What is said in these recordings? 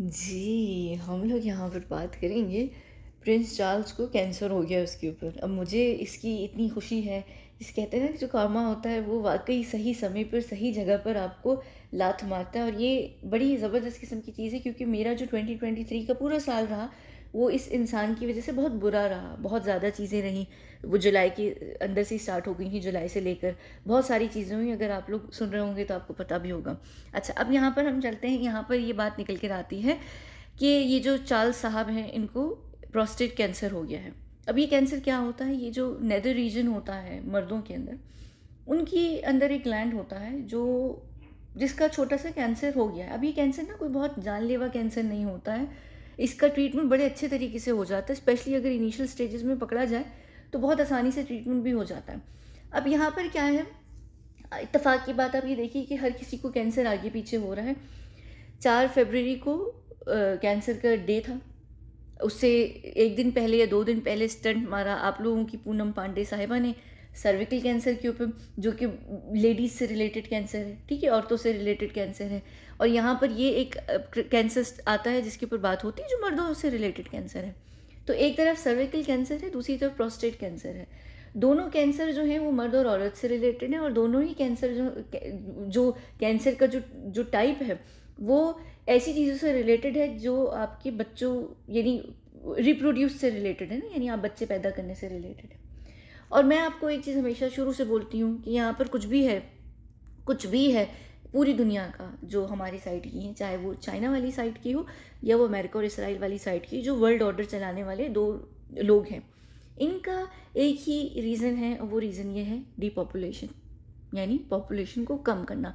जी, हम लोग यहाँ पर बात करेंगे प्रिंस चार्ल्स को कैंसर हो गया उसके ऊपर। अब मुझे इसकी इतनी खुशी है, इस कहते हैं ना कि जो कामा होता है वो वाक़ई सही समय पर सही जगह पर आपको लात मारता है और ये बड़ी ज़बरदस्त किस्म की चीज़ है क्योंकि मेरा जो 2023 का पूरा साल रहा वो इस इंसान की वजह से बहुत बुरा रहा बहुत ज़्यादा चीज़ें रहीं वो जुलाई के अंदर से स्टार्ट हो गई थी जुलाई से लेकर बहुत सारी चीज़ें हुई अगर आप लोग सुन रहे होंगे तो आपको पता भी होगा अच्छा अब यहाँ पर हम चलते हैं यहाँ पर ये बात निकल कर आती है कि ये जो चार्ल्स साहब हैं इनको प्रोस्टेट कैंसर हो गया है अब ये कैंसर क्या होता है ये जो नेदर रीजन होता है मर्दों के अंदर उनके अंदर एक लैंड होता है जो जिसका छोटा सा कैंसर हो गया है अब ये कैंसर ना कोई बहुत जानलेवा कैंसर नहीं होता है इसका ट्रीटमेंट बड़े अच्छे तरीके से हो जाता है स्पेशली अगर इनिशियल स्टेजेस में पकड़ा जाए तो बहुत आसानी से ट्रीटमेंट भी हो जाता है अब यहाँ पर क्या है इतफाक़ की बात आप ये देखिए कि हर किसी को कैंसर आगे पीछे हो रहा है चार फरवरी को कैंसर का डे था उससे एक दिन पहले या दो दिन पहले स्टंट मारा आप लोगों की पूनम पांडे साहिबा ने सर्विकल कैंसर के ऊपर जो कि लेडीज़ से रिलेटेड कैंसर है ठीक है औरतों से रिलेटेड कैंसर है और यहाँ पर ये एक कैंसर आता है जिसके ऊपर बात होती है जो मर्दों से रिलेटेड कैंसर है तो एक तरफ सर्विकल कैंसर है दूसरी तरफ प्रोस्टेट कैंसर है दोनों कैंसर जो हैं वो मर्द और औरत से रिलेटेड हैं और दोनों ही कैंसर जो जो कैंसर का जो जो टाइप है वो ऐसी चीज़ों से रिलेटेड है जो आपके बच्चों यानी रिप्रोड्यूस से रिलेटेड है ना यानी आप बच्चे पैदा करने से रिलेटेड है और मैं आपको एक चीज़ हमेशा शुरू से बोलती हूँ कि यहाँ पर कुछ भी है कुछ भी है पूरी दुनिया का जो हमारी साइड की है चाहे वो चाइना वाली साइड की हो या वो अमेरिका और इसराइल वाली साइड की जो वर्ल्ड ऑर्डर चलाने वाले दो लोग हैं इनका एक ही रीज़न है वो रीज़न ये है डीपॉपुलेशन यानी पॉपुलेशन को कम करना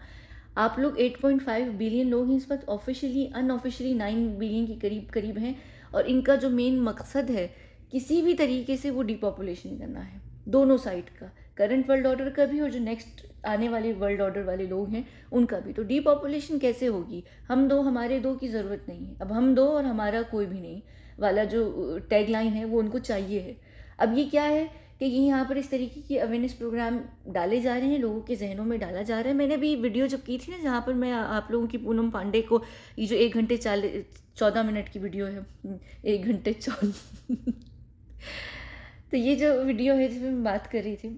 आप लोग 8.5 बिलियन लोग हैं इस वक्त ऑफिशियली अनऑफिशियली 9 बिलियन के करीब करीब हैं और इनका जो मेन मकसद है किसी भी तरीके से वो डिपॉपुलेशन करना है दोनों साइड का करंट वर्ल्ड ऑर्डर का भी और जो नेक्स्ट आने वाले वर्ल्ड ऑर्डर वाले लोग हैं उनका भी तो डीपॉपुलेशन कैसे होगी हम दो हमारे दो की ज़रूरत नहीं है अब हम दो और हमारा कोई भी नहीं वाला जो टैग लाइन है वो उनको चाहिए है अब ये क्या है कि ये यहाँ पर इस तरीके की अवेयरनेस प्रोग्राम डाले जा रहे हैं लोगों के जहनों में डाला जा रहा है मैंने भी वीडियो जब की थी ना जहाँ पर मैं आप लोगों की पूनम पांडे को ये जो एक घंटे चालीस चौदह मिनट की वीडियो है हम्म, एक घंटे चौदह तो ये जो वीडियो है जिसमें मैं बात कर रही थी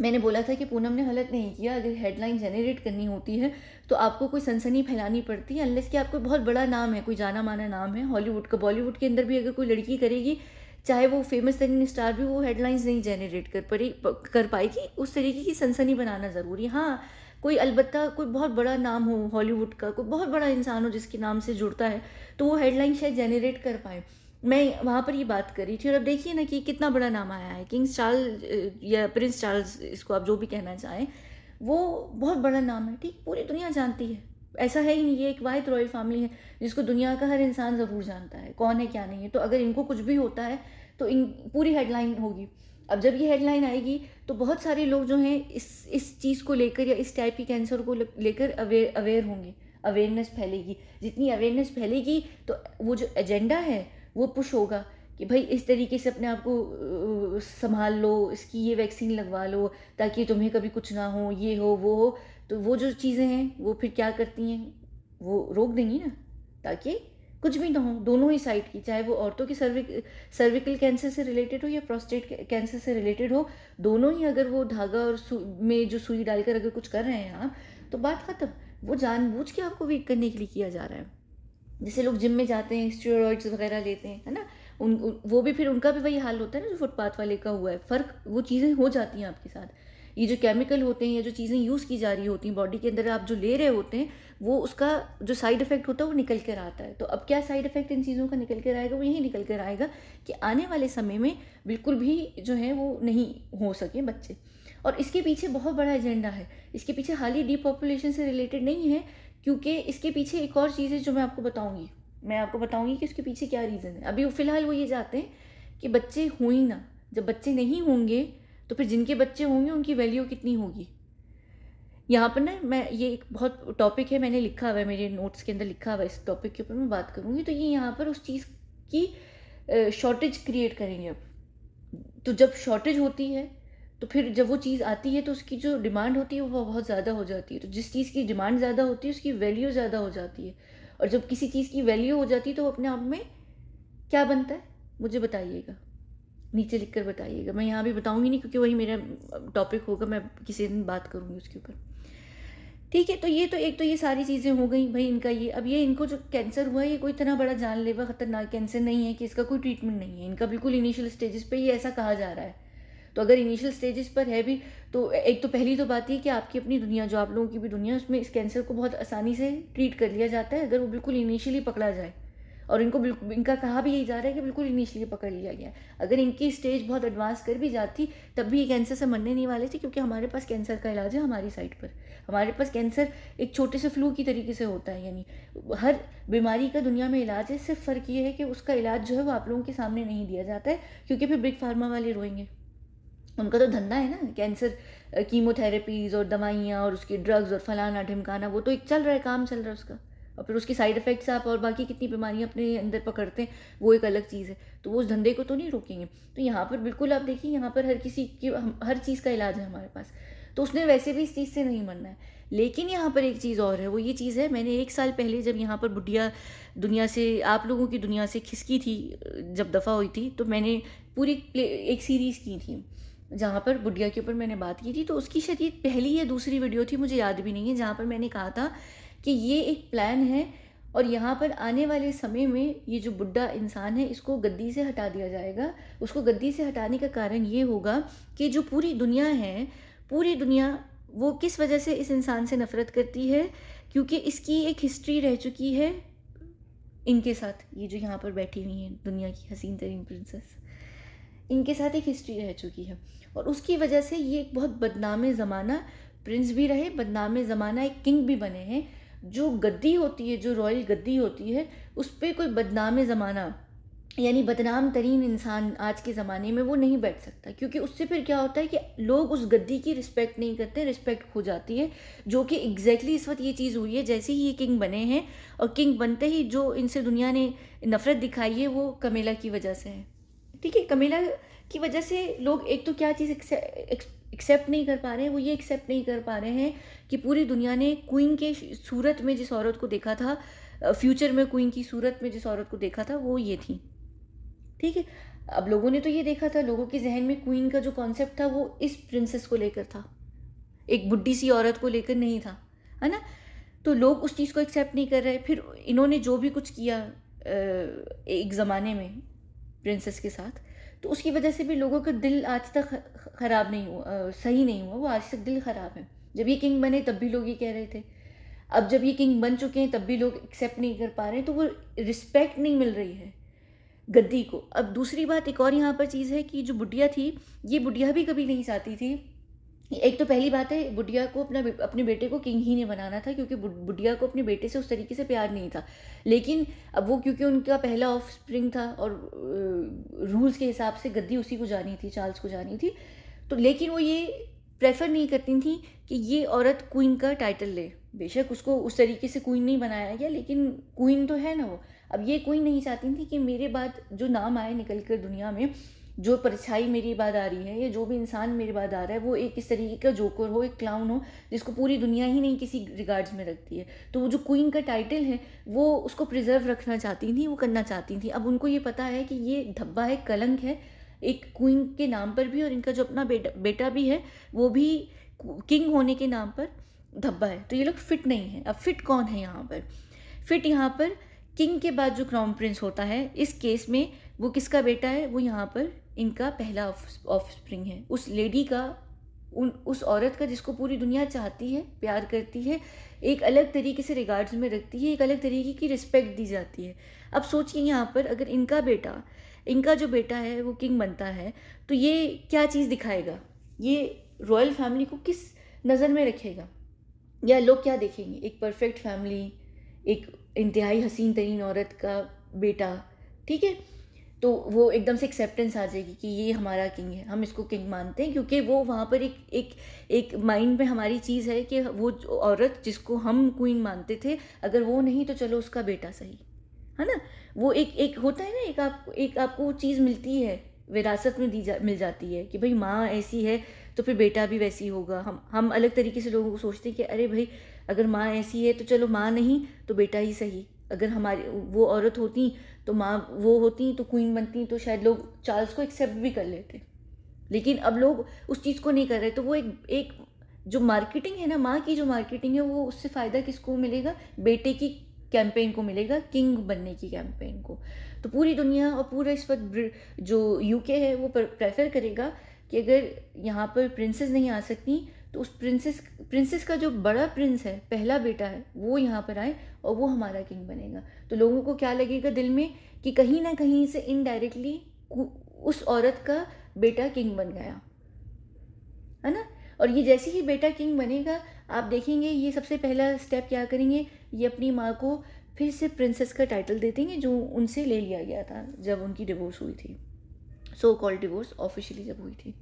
मैंने बोला था कि पूनम ने गलत नहीं किया अगर हेडलाइन जनरेट करनी होती है तो आपको कोई सनसनी फैलानी पड़ती है अनलेस कि आपको बहुत बड़ा नाम है कोई जाना माना नाम है हॉलीवुड का बॉलीवुड के अंदर भी अगर कोई लड़की करेगी चाहे वो फेमस तरीन स्टार भी वो हेडलाइंस नहीं जनरेट कर पड़े कर पाएगी उस तरीके की सनसनी बनाना ज़रूरी हाँ कोई अलबत्ता कोई बहुत बड़ा नाम हो हॉलीवुड का कोई बहुत बड़ा इंसान हो जिसके नाम से जुड़ता है तो वो हेडलाइन शायद जनरेट कर पाए मैं वहाँ पर ये बात कर रही थी और अब देखिए ना कि कितना बड़ा नाम आया है किंग्स चार्ल या प्रिंस चार्ल्स इसको आप जो भी कहना चाहें वो बहुत बड़ा नाम है ठीक पूरी दुनिया जानती है ऐसा है ही नहीं ये एक वाहिद रॉयल फैमिली है जिसको दुनिया का हर इंसान ज़रूर जानता है कौन है क्या नहीं है तो अगर इनको कुछ भी होता है तो इन पूरी हेडलाइन होगी अब जब ये हेडलाइन आएगी तो बहुत सारे लोग जो हैं इस इस चीज़ को लेकर या इस टाइप की कैंसर को लेकर अवेयर अवेयर होंगे अवेयरनेस फैलेगी जितनी अवेयरनेस फैलेगी तो वो जो एजेंडा है वो पुश होगा कि भाई इस तरीके से अपने आप को संभाल लो इसकी ये वैक्सीन लगवा लो ताकि तुम्हें कभी कुछ ना हो ये हो वो हो तो वो जो चीज़ें हैं वो फिर क्या करती हैं वो रोक देंगी ना ताकि कुछ भी ना हो दोनों ही साइड की चाहे वो औरतों के सर्विक सर्विकल कैंसर से रिलेटेड हो या प्रोस्टेट कैंसर से रिलेटेड हो दोनों ही अगर वो धागा और में जो सुई डालकर अगर कुछ कर रहे हैं आप तो बात ख़त्म वो जानबूझ के आपको वीक करने के लिए किया जा रहा है जैसे लोग जिम में जाते हैं स्टेरॉइड्स वगैरह लेते हैं है ना उन वो भी फिर उनका भी वही हाल होता है ना जो फुटपाथ वाले का हुआ है फ़र्क वो चीज़ें हो जाती हैं आपके साथ ये जो केमिकल होते हैं या जो चीज़ें यूज़ की जा रही होती हैं बॉडी के अंदर आप जो ले रहे होते हैं वो उसका जो साइड इफ़ेक्ट होता है वो निकल कर आता है तो अब क्या साइड इफ़ेक्ट इन चीज़ों का निकल कर आएगा वो यही निकल कर आएगा कि आने वाले समय में बिल्कुल भी जो है वो नहीं हो सके बच्चे और इसके पीछे बहुत बड़ा एजेंडा है इसके पीछे हाल ही डीपॉपुलेशन से रिलेटेड नहीं है क्योंकि इसके पीछे एक और चीज़ है जो मैं आपको बताऊँगी मैं आपको बताऊंगी कि उसके पीछे क्या रीज़न है अभी फ़िलहाल वो ये जाते हैं कि बच्चे हों ही ना जब बच्चे नहीं होंगे तो फिर जिनके बच्चे होंगे उनकी वैल्यू कितनी होगी यहाँ पर ना मैं ये एक बहुत टॉपिक है मैंने लिखा हुआ है मेरे नोट्स के अंदर लिखा हुआ है इस टॉपिक के ऊपर मैं बात करूँगी तो ये यहाँ पर उस चीज़ की शॉर्टेज क्रिएट करेंगे अब तो जब शॉर्टेज होती है तो फिर जब वो चीज़ आती है तो उसकी जो डिमांड होती है वो बहुत ज़्यादा हो जाती है तो जिस चीज़ की डिमांड ज़्यादा होती है उसकी वैल्यू ज़्यादा हो जाती है और जब किसी चीज़ की वैल्यू हो जाती है तो अपने आप में क्या बनता है मुझे बताइएगा नीचे लिख कर बताइएगा मैं यहाँ भी बताऊँगी नहीं क्योंकि वही मेरा टॉपिक होगा मैं किसी दिन बात करूँगी उसके ऊपर ठीक है तो ये तो एक तो ये सारी चीज़ें हो गई भाई इनका ये अब ये इनको जो कैंसर हुआ है ये कोई इतना बड़ा जानलेवा ख़तरनाक कैंसर नहीं है कि इसका कोई ट्रीटमेंट नहीं है इनका बिल्कुल इनिशियल स्टेजेस पे ये ऐसा कहा जा रहा है तो अगर इनिशियल स्टेजेस पर है भी तो एक तो पहली तो बात ये कि आपकी अपनी दुनिया जो आप लोगों की भी दुनिया उसमें इस कैंसर को बहुत आसानी से ट्रीट कर लिया जाता है अगर वो बिल्कुल इनिशियली पकड़ा जाए और इनको बिल्कुल इनका कहा भी यही जा रहा है कि बिल्कुल इनिशियली पकड़ लिया गया अगर इनकी स्टेज बहुत एडवांस कर भी जाती तब भी ये कैंसर से मरने नहीं वाले थे क्योंकि हमारे पास कैंसर का इलाज है हमारी साइड पर हमारे पास कैंसर एक छोटे से फ्लू की तरीके से होता है यानी हर बीमारी का दुनिया में इलाज है सिर्फ फ़र्क ये है कि उसका इलाज जो है वो आप लोगों के सामने नहीं दिया जाता है क्योंकि फिर बिग फार्मा वाले रोएंगे उनका तो धंधा है ना कैंसर कीमोथेरेपीज़ और दवाइयाँ और उसकी ड्रग्स और फलाना ढिमकाना वो तो एक चल रहा है काम चल रहा है उसका और फिर उसकी साइड इफ़ेक्ट्स आप और बाकी कितनी बीमारियाँ अपने अंदर पकड़ते हैं वो एक अलग चीज़ है तो वो उस धंधे को तो नहीं रोकेंगे तो यहाँ पर बिल्कुल आप देखिए यहाँ पर हर किसी की हर चीज़ का इलाज है हमारे पास तो उसने वैसे भी इस चीज़ से नहीं मरना है लेकिन यहाँ पर एक चीज़ और है वो ये चीज़ है मैंने एक साल पहले जब यहाँ पर बुढ़िया दुनिया से आप लोगों की दुनिया से खिसकी थी जब दफ़ा हुई थी तो मैंने पूरी एक सीरीज़ की थी जहाँ पर बुढ़िया के ऊपर मैंने बात की थी तो उसकी शायद पहली या दूसरी वीडियो थी मुझे याद भी नहीं है जहाँ पर मैंने कहा था कि ये एक प्लान है और यहाँ पर आने वाले समय में ये जो बुढ़ा इंसान है इसको गद्दी से हटा दिया जाएगा उसको गद्दी से हटाने का कारण ये होगा कि जो पूरी दुनिया है पूरी दुनिया वो किस वजह से इस इंसान से नफ़रत करती है क्योंकि इसकी एक हिस्ट्री रह चुकी है इनके साथ ये जो यहाँ पर बैठी हुई हैं दुनिया की हसीन तरीन प्रिंसेस इनके साथ एक हिस्ट्री रह चुकी है और उसकी वजह से ये एक बहुत बदनाम ज़माना प्रिंस भी रहे बदनाम ज़माना एक किंग भी बने हैं जो गद्दी होती है जो रॉयल गद्दी होती है उस पर कोई बदनाम ज़माना यानी बदनाम तरीन इंसान आज के ज़माने में वो नहीं बैठ सकता क्योंकि उससे फिर क्या होता है कि लोग उस गद्दी की रिस्पेक्ट नहीं करते रिस्पेक्ट खो जाती है जो कि एग्जैक्टली exactly इस वक्त ये चीज़ हुई है जैसे ही ये किंग बने हैं और किंग बनते ही जो इनसे दुनिया ने नफ़रत दिखाई है वो कमेला की वजह से है ठीक है कमीला की वजह से लोग एक तो क्या चीज़ एक्सेप्ट नहीं कर पा रहे हैं वो ये एक्सेप्ट नहीं कर पा रहे हैं कि पूरी दुनिया ने क्वीन के सूरत में जिस औरत को देखा था फ्यूचर में क्वीन की सूरत में जिस औरत को देखा था वो ये थी ठीक है अब लोगों ने तो ये देखा था लोगों के जहन में क्वीन का जो कॉन्सेप्ट था वो इस प्रिंसेस को लेकर था एक बुढ़ी सी औरत को लेकर नहीं था है ना तो लोग उस चीज़ को एक्सेप्ट नहीं कर रहे फिर इन्होंने जो भी कुछ किया एक ज़माने में प्रिंसेस के साथ तो उसकी वजह से भी लोगों का दिल आज तक ख़राब नहीं हुआ सही नहीं हुआ वो आज तक दिल ख़राब है जब ये किंग बने तब भी लोग ये कह रहे थे अब जब ये किंग बन चुके हैं तब भी लोग एक्सेप्ट नहीं कर पा रहे तो वो रिस्पेक्ट नहीं मिल रही है गद्दी को अब दूसरी बात एक और यहाँ पर चीज़ है कि जो बुढ़िया थी ये बुढ़िया भी कभी नहीं चाहती थी एक तो पहली बात है बुढ़िया को अपना अपने बेटे को किंग ही ने बनाना था क्योंकि बुढ़िया को अपने बेटे से उस तरीके से प्यार नहीं था लेकिन अब वो क्योंकि उनका पहला ऑफ स्प्रिंग था और रूल्स के हिसाब से गद्दी उसी को जानी थी चार्ल्स को जानी थी तो लेकिन वो ये प्रेफर नहीं करती थी कि ये औरत क्वीन का टाइटल ले बेशक उसको उस तरीके से क्वीन नहीं बनाया गया लेकिन क्वीन तो है ना वो अब ये क्वीन नहीं चाहती थी कि मेरे बाद जो नाम आए निकल कर दुनिया में जो परछाई मेरी बात आ रही है या जो भी इंसान मेरी बात आ रहा है वो एक इस तरीके का जोकर हो एक क्लाउन हो जिसको पूरी दुनिया ही नहीं किसी रिगार्ड्स में रखती है तो वो जो क्वीन का टाइटल है वो उसको प्रिजर्व रखना चाहती थी वो करना चाहती थी अब उनको ये पता है कि ये धब्बा है कलंक है एक क्वीन के नाम पर भी और इनका जो अपना बेटा बेटा भी है वो भी किंग होने के नाम पर धब्बा है तो ये लोग फिट नहीं है अब फिट कौन है यहाँ पर फिट यहाँ पर किंग के बाद जो क्राउन प्रिंस होता है इस केस में वो किसका बेटा है वो यहाँ पर इनका पहला ऑफ स्प्रिंग है उस लेडी का उन उस औरत का जिसको पूरी दुनिया चाहती है प्यार करती है एक अलग तरीके से रिगार्ड्स में रखती है एक अलग तरीके की रिस्पेक्ट दी जाती है अब सोचिए यहाँ पर अगर इनका बेटा इनका जो बेटा है वो किंग बनता है तो ये क्या चीज़ दिखाएगा ये रॉयल फैमिली को किस नज़र में रखेगा या लोग क्या देखेंगे एक परफेक्ट फैमिली एक इंतहाई हसीन तरीन औरत का बेटा ठीक है तो वो एकदम से एक्सेप्टेंस आ जाएगी कि ये हमारा किंग है हम इसको किंग मानते हैं क्योंकि वो वहाँ पर एक एक एक माइंड में हमारी चीज़ है कि वो औरत जिसको हम क्वीन मानते थे अगर वो नहीं तो चलो उसका बेटा सही है ना वो एक एक होता है ना एक आप एक आपको चीज़ मिलती है विरासत में दी जा मिल जाती है कि भाई माँ ऐसी है तो फिर बेटा भी वैसी होगा हम हम अलग तरीके से लोगों को सोचते हैं कि अरे भाई अगर माँ ऐसी है तो चलो माँ नहीं तो बेटा ही सही अगर हमारी वो औरत होती तो माँ वो होती तो क्वीन बनती तो शायद लोग चार्ल्स को एक्सेप्ट भी कर लेते लेकिन अब लोग उस चीज़ को नहीं कर रहे तो वो एक एक जो मार्केटिंग है ना माँ की जो मार्केटिंग है वो उससे फ़ायदा किसको मिलेगा बेटे की कैंपेन को मिलेगा किंग बनने की कैंपेन को तो पूरी दुनिया और पूरा इस वक्त जो यूके है वो प्रेफर करेगा कि अगर यहाँ पर प्रिंसेस नहीं आ सकती तो उस प्रिंसेस प्रिंसेस का जो बड़ा प्रिंस है पहला बेटा है वो यहाँ पर आए और वो हमारा किंग बनेगा तो लोगों को क्या लगेगा दिल में कि कहीं ना कहीं से इनडायरेक्टली उस औरत का बेटा किंग बन गया है ना और ये जैसे ही बेटा किंग बनेगा आप देखेंगे ये सबसे पहला स्टेप क्या करेंगे ये अपनी माँ को फिर से प्रिंसेस का टाइटल दे देंगे जो उनसे ले लिया गया था जब उनकी डिवोर्स हुई थी सो कॉल्ड डिवोर्स ऑफिशियली जब हुई थी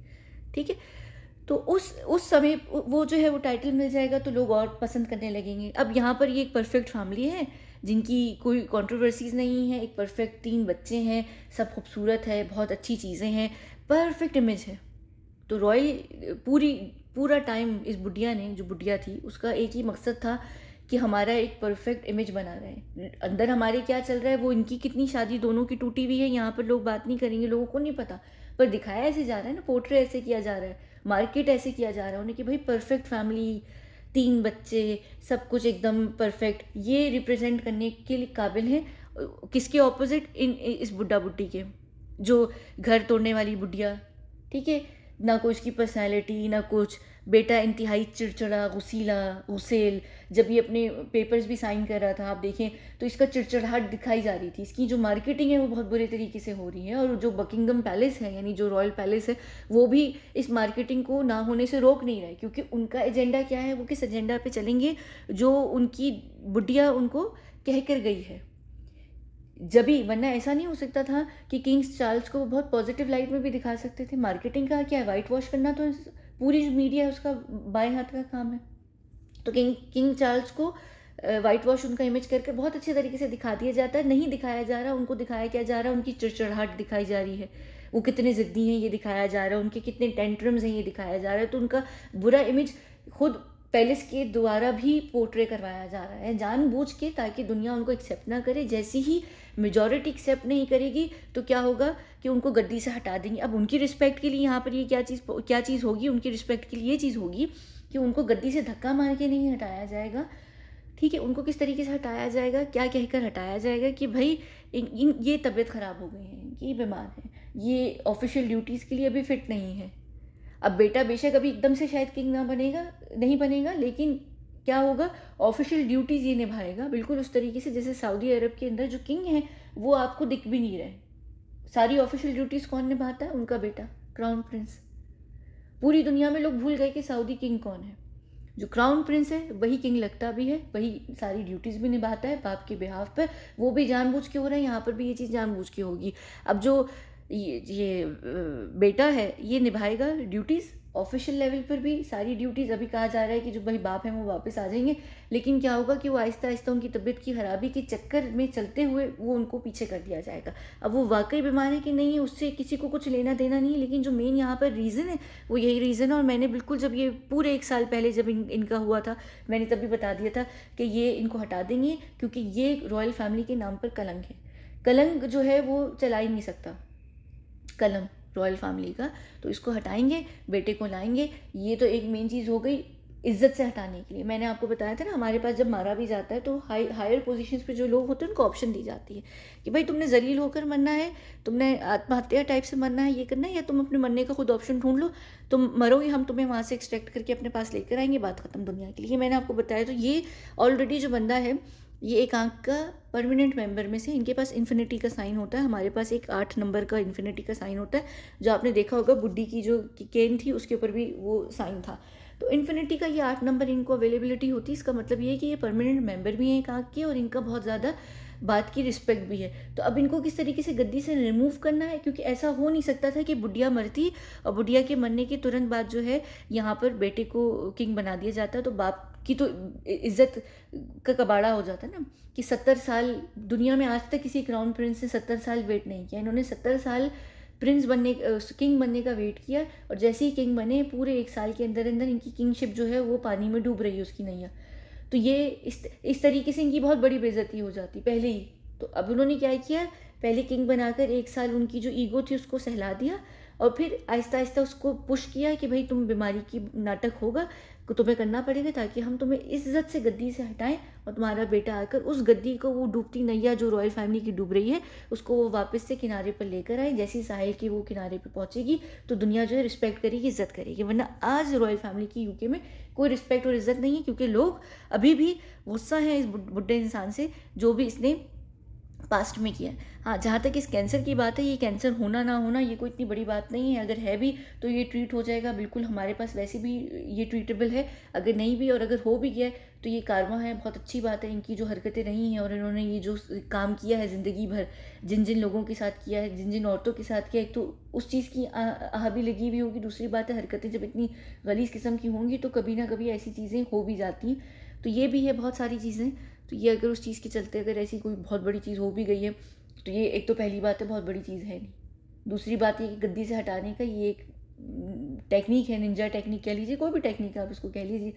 ठीक है तो उस उस समय वो जो है वो टाइटल मिल जाएगा तो लोग और पसंद करने लगेंगे अब यहाँ पर ये एक परफेक्ट फैमिली है जिनकी कोई कंट्रोवर्सीज नहीं है एक परफेक्ट तीन बच्चे हैं सब खूबसूरत है बहुत अच्छी चीज़ें हैं परफेक्ट इमेज है तो रॉयल पूरी पूरा टाइम इस बुढ़िया ने जो बुढ़िया थी उसका एक ही मकसद था कि हमारा एक परफेक्ट इमेज बना रहे अंदर हमारे क्या चल रहा है वो इनकी कितनी शादी दोनों की टूटी हुई है यहाँ पर लोग बात नहीं करेंगे लोगों को नहीं पता पर दिखाया ऐसे जा रहा है ना पोर्ट्रे ऐसे किया जा रहा है मार्केट ऐसे किया जा रहा है उन्हें कि भाई परफेक्ट फैमिली तीन बच्चे सब कुछ एकदम परफेक्ट ये रिप्रेजेंट करने के लिए काबिल हैं किसके ऑपोजिट इन इस बुढ़ा बुढ़ी के जो घर तोड़ने वाली बुढ़िया ठीक है ना कोई उसकी पर्सनैलिटी ना कुछ बेटा इंतहाई चिड़चिड़ा गुसीला गुसेल जब ये अपने पेपर्स भी साइन कर रहा था आप देखें तो इसका चिड़चिड़ाहट दिखाई जा रही थी इसकी जो मार्केटिंग है वो बहुत बुरे तरीके से हो रही है और जो बकिंगम पैलेस है यानी जो रॉयल पैलेस है वो भी इस मार्केटिंग को ना होने से रोक नहीं रहा है क्योंकि उनका एजेंडा क्या है वो किस एजेंडा पर चलेंगे जो उनकी बुढ़िया उनको कह कर गई है जबी वरना ऐसा नहीं हो सकता था कि किंग्स चार्ल्स को बहुत पॉजिटिव लाइट में भी दिखा सकते थे मार्केटिंग का क्या है वाइट वॉश करना तो पूरी जो मीडिया है उसका बाएं हाथ का काम है तो किंग किंग चार्ल्स को वाइट वॉश उनका इमेज करके बहुत अच्छे तरीके से दिखा दिया जाता है नहीं दिखाया जा रहा उनको दिखाया क्या जा रहा है उनकी चिड़चिड़ाहट दिखाई जा रही है वो कितने ज़िद्दी हैं ये दिखाया जा रहा है उनके कितने टेंट्रम्स हैं ये दिखाया जा रहा है तो उनका बुरा इमेज खुद पैलेस के द्वारा भी पोर्ट्रे करवाया जा रहा है जानबूझ के ताकि दुनिया उनको एक्सेप्ट ना करे जैसी ही मेजोरिटी एक्सेप्ट नहीं करेगी तो क्या होगा कि उनको गद्दी से हटा देंगे अब उनकी रिस्पेक्ट के लिए यहाँ पर ये क्या चीज़ क्या चीज़ होगी उनकी रिस्पेक्ट के लिए ये चीज़ होगी कि उनको गद्दी से धक्का मार के नहीं हटाया जाएगा ठीक है उनको किस तरीके से हटाया जाएगा क्या कहकर हटाया जाएगा कि भाई इन, इन ये तबीयत ख़राब हो गई है ये बीमार है ये ऑफिशियल ड्यूटीज़ के लिए अभी फिट नहीं है अब बेटा बेशक अभी एकदम से शायद किंग ना बनेगा नहीं बनेगा लेकिन क्या होगा ऑफिशियल ड्यूटीज़ ये निभाएगा बिल्कुल उस तरीके से जैसे सऊदी अरब के अंदर जो किंग है वो आपको दिख भी नहीं रहे सारी ऑफिशियल ड्यूटीज़ कौन निभाता है उनका बेटा क्राउन प्रिंस पूरी दुनिया में लोग भूल गए कि सऊदी किंग कौन है जो क्राउन प्रिंस है वही किंग लगता भी है वही सारी ड्यूटीज़ भी निभाता है बाप के बिहाफ पर वो भी जानबूझ के हो रहा है यहाँ पर भी ये चीज़ जानबूझ के होगी अब जो ये ये बेटा है ये निभाएगा ड्यूटीज़ ऑफिशियल लेवल पर भी सारी ड्यूटीज़ अभी कहा जा रहा है कि जो भाई बाप हैं वो वापस आ जाएंगे लेकिन क्या होगा कि वो आहिस्ता आहिस्ता उनकी तबीयत की खराबी के चक्कर में चलते हुए वो उनको पीछे कर दिया जाएगा अब वो वाकई बीमार है कि नहीं है उससे किसी को कुछ लेना देना नहीं है लेकिन जो मेन यहाँ पर रीज़न है वो यही रीज़न है और मैंने बिल्कुल जब ये पूरे एक साल पहले जब इन, इनका हुआ था मैंने तभी बता दिया था कि ये इनको हटा देंगे क्योंकि ये रॉयल फैमिली के नाम पर कलंक है कलंक जो है वो चला ही नहीं सकता कलम रॉयल फैमिली का तो इसको हटाएंगे बेटे को लाएंगे ये तो एक मेन चीज़ हो गई इज्जत से हटाने के लिए मैंने आपको बताया था ना हमारे पास जब मारा भी जाता है तो हाई हायर पोजीशंस पे जो लोग होते हैं उनको ऑप्शन दी जाती है कि भाई तुमने जलील होकर मरना है तुमने आत्महत्या टाइप से मरना है ये करना है या तुम अपने मरने का खुद ऑप्शन ढूंढ लो तुम मरोगे हम तुम्हें वहाँ से एक्सट्रैक्ट करके अपने पास लेकर आएंगे बात ख़त्म दुनिया के लिए मैंने आपको बताया तो ये ऑलरेडी जो बंदा है ये एक आँख का परमानेंट मेंबर में से इनके पास इन्फिनिटी का साइन होता है हमारे पास एक आठ नंबर का इन्फिनिटी का साइन होता है जो आपने देखा होगा बुढ़ी की जो केन थी उसके ऊपर भी वो साइन था तो इन्फिनिटी का ये आठ नंबर इनको अवेलेबिलिटी होती है इसका मतलब ये है कि ये परमानेंट मेंबर भी हैं एक आँख के और इनका बहुत ज़्यादा बात की रिस्पेक्ट भी है तो अब इनको किस तरीके से गद्दी से रिमूव करना है क्योंकि ऐसा हो नहीं सकता था कि बुढ़िया मरती और बुढ़िया के मरने के तुरंत बाद जो है यहाँ पर बेटे को किंग बना दिया जाता तो बाप की तो इज्जत का कबाड़ा हो जाता ना कि सत्तर साल दुनिया में आज तक किसी क्राउन प्रिंस ने सत्तर साल वेट नहीं किया इन्होंने सत्तर साल प्रिंस बनने किंग बनने का वेट किया और जैसे ही किंग बने पूरे एक साल के अंदर अंदर इनकी किंगशिप जो है वो पानी में डूब रही है उसकी नैया तो ये इस इस तरीके से इनकी बहुत बड़ी बेज़ती हो जाती पहले ही तो अब उन्होंने क्या किया पहले किंग बनाकर एक साल उनकी जो ईगो थी उसको सहला दिया और फिर आहिस्ता आहिस्ता उसको पुश किया कि भाई तुम बीमारी की नाटक होगा को तुम्हें करना पड़ेगा ताकि हम तुम्हें इस इज्जत से गद्दी से हटाएं और तुम्हारा बेटा आकर उस गद्दी को वो डूबती नैया जो रॉयल फैमिली की डूब रही है उसको वो वापस से किनारे पर लेकर आए जैसी साहिल की वो किनारे पर पहुंचेगी तो दुनिया जो है रिस्पेक्ट करेगी इज्जत करेगी वरना आज रॉयल फैमिली की यूके में कोई रिस्पेक्ट और इज्जत नहीं है क्योंकि लोग अभी भी गुस्सा हैं इस बुढ़े इंसान से जो भी इसने पास्ट में किया हाँ जहाँ तक इस कैंसर की बात है ये कैंसर होना ना होना ये कोई इतनी बड़ी बात नहीं है अगर है भी तो ये ट्रीट हो जाएगा बिल्कुल हमारे पास वैसे भी ये ट्रीटेबल है अगर नहीं भी और अगर हो भी गया तो ये कारमा है बहुत अच्छी बात है इनकी जो हरकतें रही हैं और इन्होंने ये जो काम किया है ज़िंदगी भर जिन जिन लोगों के साथ किया है जिन जिन औरतों के साथ किया एक तो उस चीज़ की हाबी लगी हुई होगी दूसरी बात है हरकतें जब इतनी गलीस किस्म की होंगी तो कभी ना कभी ऐसी चीज़ें हो भी जाती हैं तो ये भी है बहुत सारी चीज़ें तो ये अगर उस चीज़ के चलते अगर ऐसी कोई बहुत बड़ी चीज़ हो भी गई है तो ये एक तो पहली बात है बहुत बड़ी चीज़ है नहीं दूसरी बात ये कि गद्दी से हटाने का ये एक टेक्निक है निंजा टेक्निक कह लीजिए कोई भी टेक्निक आप इसको कह लीजिए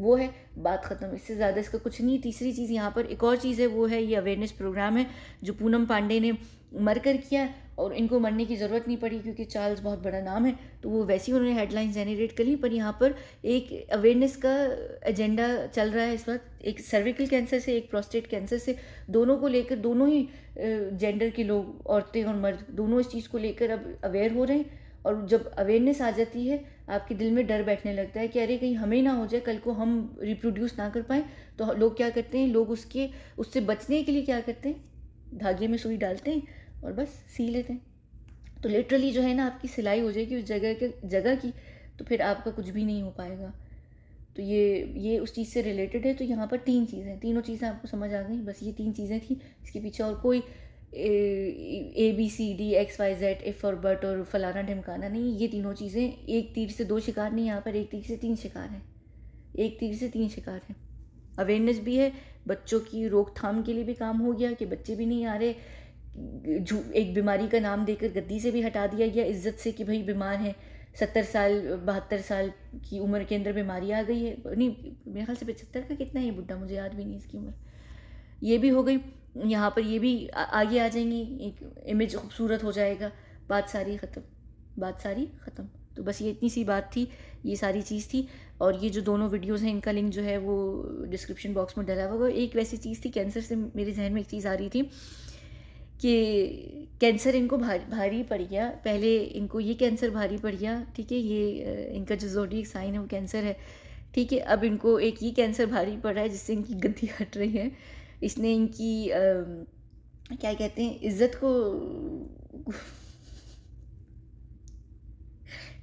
वो है बात ख़त्म इससे ज़्यादा इसका कुछ नहीं तीसरी चीज़ यहाँ पर एक और चीज़ है वो है ये अवेयरनेस प्रोग्राम है जो पूनम पांडे ने मरकर किया और इनको मरने की ज़रूरत नहीं पड़ी क्योंकि चार्ल्स बहुत बड़ा नाम है तो वो वैसे ही उन्होंने हेडलाइन जनरेट कर ली पर यहाँ पर एक अवेयरनेस का एजेंडा चल रहा है इस वक्त एक सर्विकल कैंसर से एक प्रोस्टेट कैंसर से दोनों को लेकर दोनों ही जेंडर के लोग औरतें और मर्द दोनों इस चीज़ को लेकर अब अवेयर हो रहे हैं और जब अवेयरनेस आ जाती है आपके दिल में डर बैठने लगता है कि अरे कहीं हमें ना हो जाए कल को हम रिप्रोड्यूस ना कर पाएँ तो लोग क्या करते हैं लोग उसके उससे बचने के लिए क्या करते हैं धागे में सुई डालते हैं और बस सी लेते हैं तो लिटरली जो है ना आपकी सिलाई हो जाएगी उस जगह के जगह की तो फिर आपका कुछ भी नहीं हो पाएगा तो ये ये उस चीज़ से रिलेटेड है तो यहाँ पर तीन चीज़ें तीनों चीज़ें आपको समझ आ गई बस ये तीन चीज़ें थी इसके पीछे और कोई A B C D X Y Z if और बट और फलाना ढमकाना नहीं ये तीनों चीज़ें एक तीर से दो शिकार नहीं यहाँ पर एक तीर से तीन शिकार हैं एक तीर से तीन शिकार हैं अवेयरनेस भी है बच्चों की रोकथाम के लिए भी काम हो गया कि बच्चे भी नहीं आ रहे एक बीमारी का नाम देकर गद्दी से भी हटा दिया गया इज्जत से कि भाई बीमार है सत्तर साल बहत्तर साल की उम्र के अंदर बीमारी आ गई है नहीं मेरे ख्याल से पचहत्तर का कितना है बुढ़ा मुझे याद भी नहीं इसकी उम्र ये भी हो गई यहाँ पर ये भी आ, आगे आ जाएंगी एक इमेज खूबसूरत हो जाएगा बात सारी ख़त्म बात सारी ख़त्म तो बस ये इतनी सी बात थी ये सारी चीज़ थी और ये जो दोनों वीडियोज़ हैं इनका लिंक जो है वो डिस्क्रिप्शन बॉक्स में डला हुआ एक वैसी चीज़ थी कैंसर से मेरे जहन में एक चीज़ आ रही थी कि कैंसर इनको भारी भारी पड़ गया पहले इनको ये कैंसर भारी पड़ गया ठीक है ये इनका जो जोडी साइन है वो कैंसर है ठीक है अब इनको एक ये कैंसर भारी पड़ रहा है जिससे इनकी गद्दी हट रही है इसने इनकी आ, क्या कहते हैं इज्जत को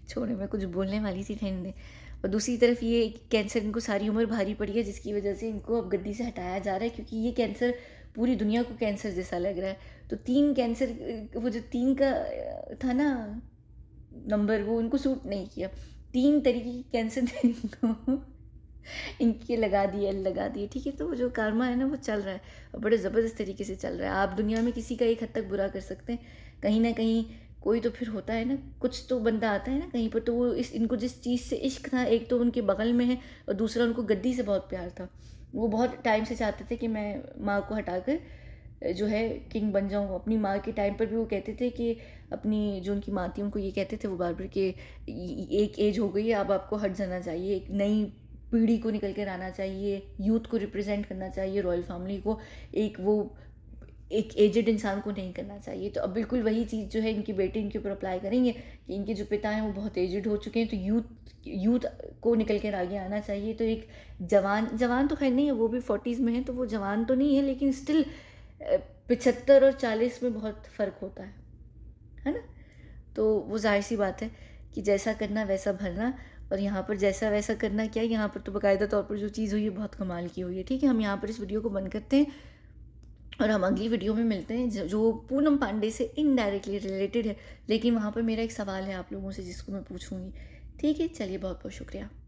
छोड़े मैं कुछ बोलने वाली थी ठंड ने और दूसरी तरफ ये कैंसर इनको सारी उम्र भारी पड़ी है जिसकी वजह से इनको अब गद्दी से हटाया जा रहा है क्योंकि ये कैंसर पूरी दुनिया को कैंसर जैसा लग रहा है तो तीन कैंसर वो जो तीन का था ना नंबर वो उनको सूट नहीं किया तीन तरीके की कैंसर इनको इनके लगा दिए लगा दिए ठीक है तो जो कारमा है ना वो चल रहा है और बड़े ज़बरदस्त तरीके से चल रहा है आप दुनिया में किसी का एक हद तक बुरा कर सकते हैं कहीं ना कहीं कोई तो फिर होता है ना कुछ तो बंदा आता है ना कहीं पर तो वो इस इनको जिस चीज़ से इश्क था एक तो उनके बगल में है और दूसरा उनको गद्दी से बहुत प्यार था वो बहुत टाइम से चाहते थे कि मैं माँ को हटा कर जो है किंग बन जाऊँ अपनी माँ के टाइम पर भी वो कहते थे कि अपनी जो उनकी माँ थी उनको ये कहते थे वो बार बार कि एक एज हो गई है अब आपको हट जाना चाहिए एक नई पीढ़ी को निकल कर आना चाहिए यूथ को रिप्रेजेंट करना चाहिए रॉयल फैमिली को एक वो एक एजड इंसान को नहीं करना चाहिए तो अब बिल्कुल वही चीज़ जो है इनकी बेटी इनके ऊपर अप्लाई करेंगे कि इनके जो पिता हैं वो बहुत एजड हो चुके हैं तो यूथ यूथ को निकल कर आगे आना चाहिए तो एक जवान जवान तो खैर नहीं है वो भी फोर्टीज़ में है तो वो जवान तो नहीं है लेकिन स्टिल पिछहत्तर और चालीस में बहुत फ़र्क होता है है ना तो वो जाहिर सी बात है कि जैसा करना वैसा भरना और यहाँ पर जैसा वैसा करना क्या है यहाँ पर तो बाकायदा तौर पर जो चीज़ हुई है बहुत कमाल की हुई है ठीक है हम यहाँ पर इस वीडियो को बंद करते हैं और हम अगली वीडियो में मिलते हैं जो पूनम पांडे से इनडायरेक्टली रिलेटेड है लेकिन वहाँ पर मेरा एक सवाल है आप लोगों से जिसको मैं पूछूंगी ठीक है चलिए बहुत बहुत शुक्रिया